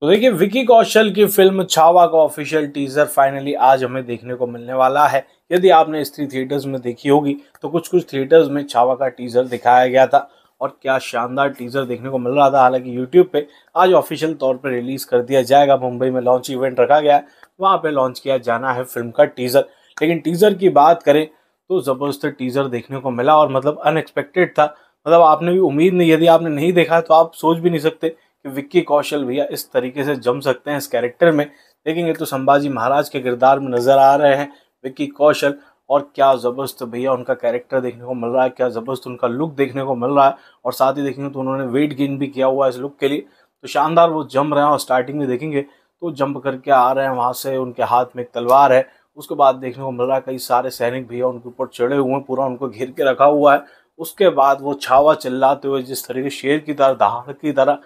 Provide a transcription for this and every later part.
तो देखिए विकी कौशल की फिल्म छावा का ऑफिशियल टीजर फाइनली आज हमें देखने को मिलने वाला है यदि आपने स्त्री थिएटर्स में देखी होगी तो कुछ कुछ थिएटर्स में छावा का टीजर दिखाया गया था और क्या शानदार टीजर देखने को मिल रहा था हालांकि यूट्यूब पे आज ऑफिशियल तौर पर रिलीज कर दिया जाएगा मुंबई में लॉन्च इवेंट रखा गया है वहाँ पर लॉन्च किया जाना है फिल्म का टीजर लेकिन टीजर की बात करें तो ज़बरदस्त टीजर देखने को मिला और मतलब अनएक्सपेक्टेड था मतलब आपने भी उम्मीद नहीं यदि आपने नहीं देखा तो आप सोच भी नहीं सकते कि विक्की कौशल भैया इस तरीके से जम सकते हैं इस कैरेक्टर में देखेंगे तो संभाजी महाराज के किरदार में नज़र आ रहे हैं विक्की कौशल और क्या ज़बरदस्त भैया उनका कैरेक्टर देखने को मिल रहा है क्या ज़बरदस्त उनका लुक देखने को मिल रहा है और साथ ही देखेंगे तो उन्होंने वेट गेन भी किया हुआ है इस लुक के लिए तो शानदार वो जम रहे हैं और स्टार्टिंग में देखेंगे तो जंप करके आ रहे हैं वहाँ से उनके हाथ में एक तलवार है उसके बाद देखने को मिल रहा है कई सारे सैनिक भैया उनके ऊपर चढ़े हुए हैं पूरा उनको घेर के रखा हुआ है उसके बाद वो छावा चिल्लाते हुए जिस तरीके शेर की तरह दहाड़ की तरह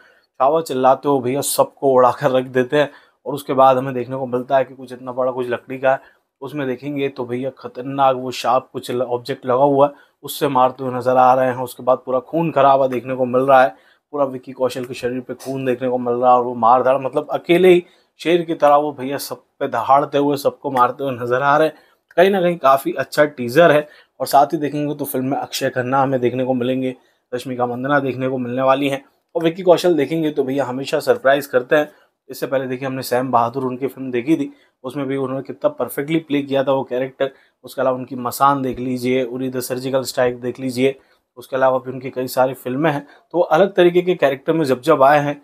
टावर चिल्लाते हो भैया सबको उड़ा कर रख देते हैं और उसके बाद हमें देखने को मिलता है कि कुछ इतना बड़ा कुछ लकड़ी का है उसमें देखेंगे तो भैया खतरनाक वो शार्प कुछ ऑब्जेक्ट लगा हुआ है उससे मारते हुए नज़र आ रहे हैं उसके बाद पूरा खून खराबा देखने को मिल रहा है पूरा विक्की कौशल के शरीर पर खून देखने को मिल रहा है और वो मार धाड़ मतलब अकेले ही शेर की तरह वो भैया सब पे दहाड़ते हुए सबको मारते हुए नज़र आ रहे हैं कहीं ना कहीं काफ़ी अच्छा टीज़र है और साथ ही देखेंगे तो फिल्म में अक्षय खन्ना हमें देखने को मिलेंगे रश्मिका मंदना देखने को मिलने वाली हैं और विक्की कौशल देखेंगे तो भैया हमेशा सरप्राइज करते हैं इससे पहले देखिए हमने सैम बहादुर उनकी फिल्म देखी थी उसमें भी उन्होंने कितना परफेक्टली प्ले किया था वो कैरेक्टर उसके अलावा उनकी मसान देख लीजिए उरी द सर्जिकल स्ट्राइक देख लीजिए उसके अलावा भी उनकी कई सारी फिल्में हैं तो वो अलग तरीके के कैरेक्टर में जब जब आए हैं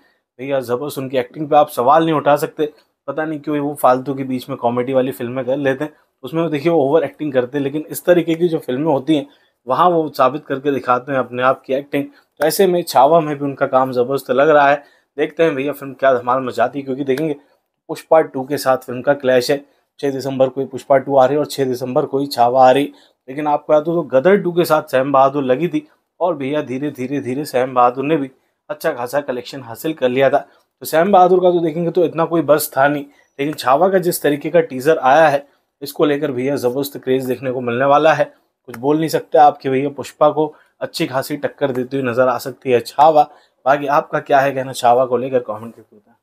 भैया ज़बरदस्त उनकी एक्टिंग पे आप सवाल नहीं उठा सकते पता नहीं क्यों वो फालतू के बीच में कॉमेडी वाली फिल्में कर लेते हैं उसमें देखिए वो ओवर एक्टिंग करते हैं लेकिन इस तरीके की जो फिल्में होती हैं वहाँ वो साबित करके दिखाते हैं अपने आप की एक्टिंग तो ऐसे में छावा में भी उनका काम ज़बरदस्त लग रहा है देखते हैं भैया फिल्म क्या धमाल मचाती है क्योंकि देखेंगे पुष्पा टू के साथ फिल्म का क्लैश है छः दिसंबर को ही पुष्पा टू आ रही है और छः दिसंबर को ही छावा आ रही लेकिन आपको याद हो तो गदर टू के साथ सहम बहादुर लगी थी और भैया धीरे धीरे धीरे सहम बहादुर ने भी अच्छा खासा कलेक्शन हासिल कर लिया था तो सहम बहादुर का तो देखेंगे तो इतना कोई बस था नहीं लेकिन छावा का जिस तरीके का टीज़र आया है इसको लेकर भैया ज़बरदस्त क्रेज़ देखने को मिलने वाला है कुछ बोल नहीं सकते आपके भैया पुष्पा को अच्छी खासी टक्कर देती हुई नजर आ सकती है छावा बाकी आपका क्या है कहना छावा को लेकर कॉमेंट करके बताएं